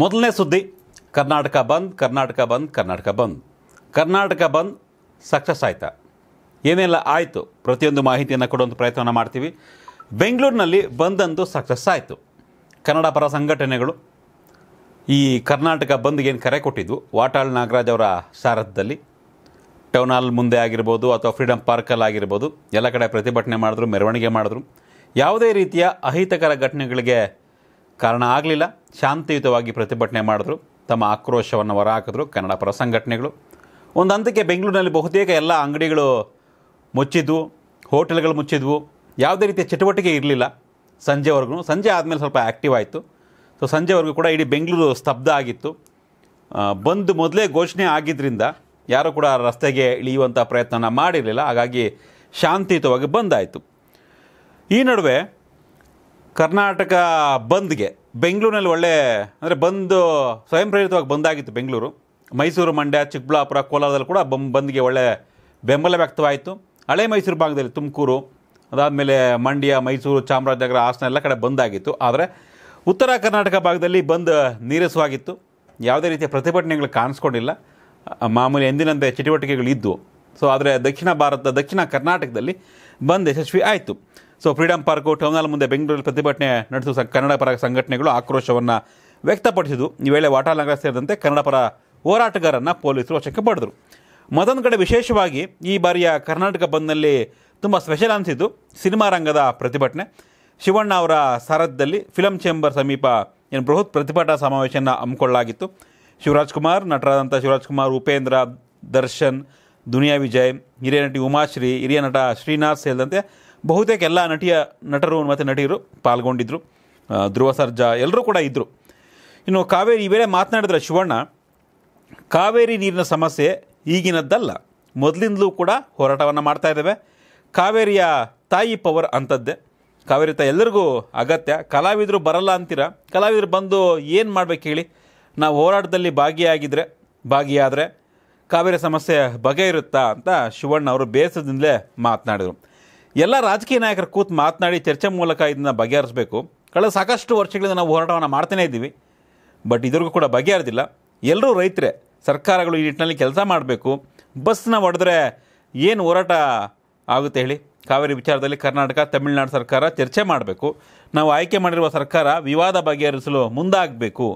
ಮೊದಲನೇ ಸುದ್ದಿ ಕರ್ನಾಟಕ ಬಂದ್ ಕರ್ನಾಟಕ ಬಂದ್ ಕರ್ನಾಟಕ ಬಂದ್ ಕರ್ನಾಟಕ ಬಂದ್ ಸಕ್ಸಸ್ ಆಯಿತಾ ಏನೆಲ್ಲ ಆಯಿತು ಪ್ರತಿಯೊಂದು ಮಾಹಿತಿಯನ್ನು ಕೊಡುವಂಥ ಪ್ರಯತ್ನವನ್ನು ಮಾಡ್ತೀವಿ ಬೆಂಗಳೂರಿನಲ್ಲಿ ಬಂದಂತೂ ಸಕ್ಸಸ್ ಆಯಿತು ಕನ್ನಡ ಪರ ಸಂಘಟನೆಗಳು ಈ ಕರ್ನಾಟಕ ಬಂದ್ಗೆ ಏನು ಕರೆ ಕೊಟ್ಟಿದ್ವು ವಾಟಾಳ್ ನಾಗರಾಜ್ ಅವರ ಸಾರಥ್ಯದಲ್ಲಿ ಟೌನ್ ಹಾಲ್ ಮುಂದೆ ಆಗಿರ್ಬೋದು ಅಥವಾ ಫ್ರೀಡಮ್ ಪಾರ್ಕಲ್ಲಿ ಆಗಿರ್ಬೋದು ಎಲ್ಲ ಕಡೆ ಪ್ರತಿಭಟನೆ ಮಾಡಿದ್ರು ಮೆರವಣಿಗೆ ಮಾಡಿದ್ರು ಯಾವುದೇ ರೀತಿಯ ಅಹಿತಕರ ಘಟನೆಗಳಿಗೆ ಕಾರಣ ಆಗಲಿಲ್ಲ ಶಾಂತಿಯುತವಾಗಿ ಪ್ರತಿಭಟನೆ ಮಾಡಿದ್ರು ತಮ್ಮ ಆಕ್ರೋಶವನ್ನು ಹೊರಹಾಕಿದ್ರು ಕನ್ನಡ ಪರ ಸಂಘಟನೆಗಳು ಒಂದು ಹಂತಕ್ಕೆ ಬೆಂಗಳೂರಿನಲ್ಲಿ ಬಹುತೇಕ ಎಲ್ಲ ಅಂಗಡಿಗಳು ಮುಚ್ಚಿದ್ವು ಹೋಟೆಲ್ಗಳು ಮುಚ್ಚಿದ್ವು ಯಾವುದೇ ರೀತಿಯ ಚಟುವಟಿಕೆ ಇರಲಿಲ್ಲ ಸಂಜೆವರೆಗೂ ಸಂಜೆ ಆದಮೇಲೆ ಸ್ವಲ್ಪ ಆ್ಯಕ್ಟಿವ್ ಆಯಿತು ಸೊ ಸಂಜೆವರೆಗೂ ಕೂಡ ಇಡೀ ಬೆಂಗಳೂರು ಸ್ತಬ್ಧ ಆಗಿತ್ತು ಬಂದು ಮೊದಲೇ ಘೋಷಣೆ ಆಗಿದ್ದರಿಂದ ಯಾರೂ ಕೂಡ ರಸ್ತೆಗೆ ಇಳಿಯುವಂಥ ಪ್ರಯತ್ನನ ಮಾಡಿರಲಿಲ್ಲ ಹಾಗಾಗಿ ಶಾಂತಿಯುತವಾಗಿ ಬಂದಾಯಿತು ಈ ನಡುವೆ ಕರ್ನಾಟಕ ಬಂದ್ಗೆ ಬೆಂಗಳೂರಿನಲ್ಲಿ ಒಳ್ಳೆ ಅಂದರೆ ಬಂದು ಸ್ವಯಂ ಪ್ರೇರಿತವಾಗಿ ಬಂದಾಗಿತ್ತು ಬೆಂಗಳೂರು ಮೈಸೂರು ಮಂಡ್ಯ ಚಿಕ್ಕಬಳ್ಳಾಪುರ ಕೋಲಾರದಲ್ಲಿ ಕೂಡ ಬಂ ಬಂದ್ಗೆ ಒಳ್ಳೆ ಬೆಂಬಲ ವ್ಯಕ್ತವಾಯಿತು ಹಳೆ ಮೈಸೂರು ಭಾಗದಲ್ಲಿ ತುಮಕೂರು ಅದಾದಮೇಲೆ ಮಂಡ್ಯ ಮೈಸೂರು ಚಾಮರಾಜನಗರ ಹಾಸನ ಎಲ್ಲ ಕಡೆ ಬಂದಾಗಿತ್ತು ಆದರೆ ಉತ್ತರ ಕರ್ನಾಟಕ ಭಾಗದಲ್ಲಿ ಬಂದ್ ನೀರಸವಾಗಿತ್ತು ಯಾವುದೇ ರೀತಿಯ ಪ್ರತಿಭಟನೆಗಳು ಕಾಣಿಸ್ಕೊಂಡಿಲ್ಲ ಮಾಮೂಲಿ ಎಂದಿನಂತೆ ಇದ್ದವು ಸೊ ಆದರೆ ದಕ್ಷಿಣ ಭಾರತ ದಕ್ಷಿಣ ಕರ್ನಾಟಕದಲ್ಲಿ ಬಂದ್ ಯಶಸ್ವಿ ಆಯಿತು ಸೊ ಫ್ರೀಡಂ ಪಾರ್ಕು ಟರ್ಮಿನಲ್ ಮುಂದೆ ಬೆಂಗಳೂರಲ್ಲಿ ಪ್ರತಿಭಟನೆ ನಡೆಸುವ ಕನ್ನಡ ಪರ ಸಂಘಟನೆಗಳು ಆಕ್ರೋಶವನ್ನು ವ್ಯಕ್ತಪಡಿಸಿದ್ದು ಈ ವೇಳೆ ನಗರ ಸೇರಿದಂತೆ ಕನ್ನಡ ಪರ ಹೋರಾಟಗಾರರನ್ನು ಪೊಲೀಸರು ವಶಕ್ಕೆ ಪಡೆದರು ಮತ್ತೊಂದು ಕಡೆ ವಿಶೇಷವಾಗಿ ಈ ಬಾರಿಯ ಕರ್ನಾಟಕ ಬಂದ್ನಲ್ಲಿ ತುಂಬ ಸ್ಪೆಷಲ್ ಅನಿಸಿದ್ದು ಸಿನಿಮಾ ರಂಗದ ಪ್ರತಿಭಟನೆ ಶಿವಣ್ಣ ಅವರ ಸಾರಥ್ಯದಲ್ಲಿ ಫಿಲಂ ಚೇಂಬರ್ ಸಮೀಪ ಏನು ಬೃಹತ್ ಪ್ರತಿಭಟನಾ ಸಮಾವೇಶವನ್ನು ಹಮ್ಮಿಕೊಳ್ಳಲಾಗಿತ್ತು ಶಿವರಾಜ್ ಕುಮಾರ್ ನಟರಾದಂಥ ಶಿವರಾಜ್ ಕುಮಾರ್ ಉಪೇಂದ್ರ ದರ್ಶನ್ ದುನಿಯಾ ವಿಜಯ್ ಹಿರಿಯ ನಟಿ ಉಮಾಶ್ರೀ ಹಿರಿಯ ನಟ ಶ್ರೀನಾಥ್ ಸೇರಿದಂತೆ ಬಹುತೇಕ ಎಲ್ಲ ನಟಿಯ ನಟರು ಮತ್ತು ನಟಿಯರು ಪಾಲ್ಗೊಂಡಿದ್ದರು ಧ್ರುವ ಸರ್ಜಾ ಎಲ್ಲರೂ ಕೂಡ ಇದ್ದರು ಇನ್ನು ಕಾವೇರಿ ಈ ವೇಳೆ ಮಾತನಾಡಿದ್ರೆ ಶಿವಣ್ಣ ಕಾವೇರಿ ನೀರಿನ ಸಮಸ್ಯೆ ಈಗಿನದ್ದಲ್ಲ ಮೊದಲಿಂದಲೂ ಕೂಡ ಹೋರಾಟವನ್ನು ಮಾಡ್ತಾ ಇದ್ದೇವೆ ಕಾವೇರಿಯ ತಾಯಿ ಪವರ್ ಅಂಥದ್ದೇ ಕಾವೇರಿ ತಾಯಿ ಎಲ್ಲರಿಗೂ ಅಗತ್ಯ ಕಲಾವಿದರು ಬರಲ್ಲ ಅಂತೀರ ಕಲಾವಿದರು ಬಂದು ಏನು ಮಾಡಬೇಕು ಹೇಳಿ ನಾವು ಹೋರಾಟದಲ್ಲಿ ಭಾಗಿಯಾಗಿದ್ದರೆ ಭಾಗಿಯಾದರೆ ಕಾವೇರಿ ಸಮಸ್ಯೆ ಬಗೆ ಇರುತ್ತಾ ಅಂತ ಶಿವಣ್ಣ ಅವರು ಬೇಸದಿಂದಲೇ ಮಾತನಾಡಿದರು ಎಲ್ಲ ರಾಜಕೀಯ ನಾಯಕರು ಕೂತು ಮಾತನಾಡಿ ಚರ್ಚೆ ಮೂಲಕ ಇದನ್ನ ಬಗೆಹರಿಸಬೇಕು ಕಳೆದ ಸಾಕಷ್ಟು ವರ್ಷಗಳಿಂದ ನಾವು ಹೋರಾಟವನ್ನು ಮಾಡ್ತಾನೇ ಇದ್ದೀವಿ ಬಟ್ ಇದ್ರಿಗೂ ಕೂಡ ಬಗೆಹರಿದಿಲ್ಲ ಎಲ್ಲರೂ ರೈತರೇ ಸರ್ಕಾರಗಳು ಈ ನಿಟ್ಟಿನಲ್ಲಿ ಕೆಲಸ ಮಾಡಬೇಕು ಬಸ್ನ ಹೊಡೆದ್ರೆ ಏನು ಹೋರಾಟ ಆಗುತ್ತೆ ಹೇಳಿ ಕಾವೇರಿ ವಿಚಾರದಲ್ಲಿ ಕರ್ನಾಟಕ ತಮಿಳುನಾಡು ಸರ್ಕಾರ ಚರ್ಚೆ ಮಾಡಬೇಕು ನಾವು ಆಯ್ಕೆ ಮಾಡಿರುವ ಸರ್ಕಾರ ವಿವಾದ ಬಗೆಹರಿಸಲು ಮುಂದಾಗಬೇಕು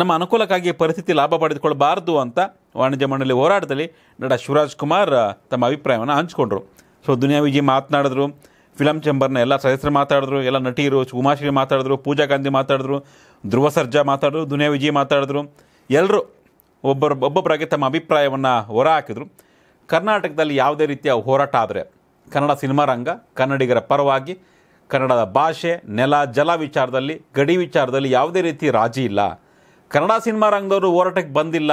ನಮ್ಮ ಅನುಕೂಲಕ್ಕಾಗಿ ಪರಿಸ್ಥಿತಿ ಲಾಭ ಪಡೆದುಕೊಳ್ಬಾರ್ದು ಅಂತ ವಾಣಿಜ್ಯ ಮಂಡಳಿ ಹೋರಾಟದಲ್ಲಿ ನಟ ಶಿವರಾಜ್ ಕುಮಾರ್ ತಮ್ಮ ಅಭಿಪ್ರಾಯವನ್ನು ಹಂಚಿಕೊಂಡರು ಸೊ ದುನಿಯಾ ವಿಜಿ ಮಾತನಾಡಿದ್ರು ಫಿಲಮ್ ಚೇಂಬರ್ನ ಎಲ್ಲ ಸದಸ್ಯರು ಮಾತಾಡಿದ್ರು ಎಲ್ಲ ನಟಿಯರು ಉಮಾಶ್ರೀ ಮಾತಾಡಿದ್ರು ಪೂಜಾ ಗಾಂಧಿ ಮಾತಾಡಿದ್ರು ಧ್ರುವ ಸರ್ಜಾ ಮಾತಾಡಿದ್ರು ದುನಿಯಾ ವಿಜಿ ಮಾತಾಡಿದ್ರು ಎಲ್ಲರೂ ಒಬ್ಬರು ಒಬ್ಬೊಬ್ಬರಾಗಿ ತಮ್ಮ ಅಭಿಪ್ರಾಯವನ್ನು ಹೊರ ಹಾಕಿದರು ಕರ್ನಾಟಕದಲ್ಲಿ ಯಾವುದೇ ರೀತಿಯ ಹೋರಾಟ ಆದರೆ ಕನ್ನಡ ಸಿನಿಮಾ ರಂಗ ಕನ್ನಡಿಗರ ಪರವಾಗಿ ಕನ್ನಡದ ಭಾಷೆ ನೆಲ ಜಲ ವಿಚಾರದಲ್ಲಿ ಗಡಿ ವಿಚಾರದಲ್ಲಿ ಯಾವುದೇ ರೀತಿ ರಾಜಿ ಇಲ್ಲ ಕನ್ನಡ ಸಿನಿಮಾ ರಂಗದವರು ಹೋರಾಟಕ್ಕೆ ಬಂದಿಲ್ಲ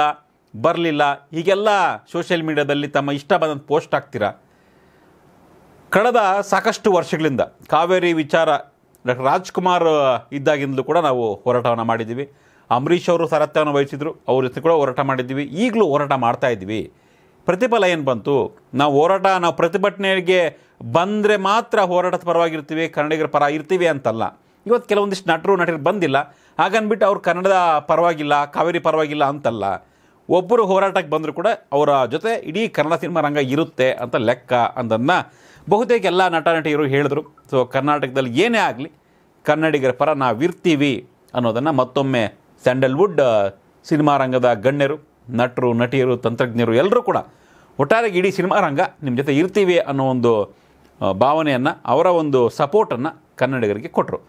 ಬರಲಿಲ್ಲ ಹೀಗೆಲ್ಲ ಸೋಷಿಯಲ್ ಮೀಡಿಯಾದಲ್ಲಿ ತಮ್ಮ ಇಷ್ಟ ಬಂದಂಥ ಪೋಸ್ಟ್ ಹಾಕ್ತೀರಾ ಕಳೆದ ಸಾಕಷ್ಟು ವರ್ಷಗಳಿಂದ ಕಾವೇರಿ ವಿಚಾರ ಡಾಕ್ಟರ್ ರಾಜ್ಕುಮಾರ್ ಇದ್ದಾಗಿಂದಲೂ ಕೂಡ ನಾವು ಹೋರಾಟವನ್ನು ಮಾಡಿದ್ದೀವಿ ಅಂಬರೀಷ್ ಅವರು ಸಾರಥ್ಯವನ್ನು ವಹಿಸಿದ್ರು ಅವ್ರ ಜೊತೆ ಕೂಡ ಹೋರಾಟ ಮಾಡಿದ್ದೀವಿ ಈಗಲೂ ಹೋರಾಟ ಮಾಡ್ತಾ ಇದ್ದೀವಿ ಪ್ರತಿಫಲ ಏನು ಬಂತು ನಾವು ಹೋರಾಟ ನಾವು ಪ್ರತಿಭಟನೆಗೆ ಬಂದರೆ ಮಾತ್ರ ಹೋರಾಟದ ಪರವಾಗಿರ್ತೀವಿ ಕನ್ನಡಿಗರ ಪರ ಇರ್ತೀವಿ ಅಂತಲ್ಲ ಇವತ್ತು ಕೆಲವೊಂದಿಷ್ಟು ನಟರು ನಟರು ಬಂದಿಲ್ಲ ಹಾಗನ್ಬಿಟ್ಟು ಅವ್ರು ಕನ್ನಡದ ಪರವಾಗಿಲ್ಲ ಕಾವೇರಿ ಪರವಾಗಿಲ್ಲ ಅಂತಲ್ಲ ಒಬ್ಬರು ಹೋರಾಟಕ್ಕೆ ಬಂದರೂ ಕೂಡ ಅವರ ಜೊತೆ ಇಡೀ ಕನ್ನಡ ಸಿನಿಮಾ ರಂಗ ಇರುತ್ತೆ ಅಂತ ಲೆಕ್ಕ ಅಂದನ್ನು ಬಹುತೇಕ ಎಲ್ಲ ನಟ ನಟಿಯರು ಹೇಳಿದ್ರು ಸೊ ಕರ್ನಾಟಕದಲ್ಲಿ ಏನೇ ಆಗಲಿ ಕನ್ನಡಿಗರ ಪರ ನಾವಿರ್ತೀವಿ ಅನ್ನೋದನ್ನು ಮತ್ತೊಮ್ಮೆ ಸ್ಯಾಂಡಲ್ವುಡ್ ಸಿನಿಮಾ ರಂಗದ ಗಣ್ಯರು ನಟರು ನಟಿಯರು ತಂತ್ರಜ್ಞರು ಎಲ್ಲರೂ ಕೂಡ ಒಟ್ಟಾರೆ ಇಡೀ ಸಿನಿಮಾ ರಂಗ ನಿಮ್ಮ ಜೊತೆ ಇರ್ತೀವಿ ಅನ್ನೋ ಒಂದು ಭಾವನೆಯನ್ನು ಅವರ ಒಂದು ಸಪೋರ್ಟನ್ನು ಕನ್ನಡಿಗರಿಗೆ ಕೊಟ್ಟರು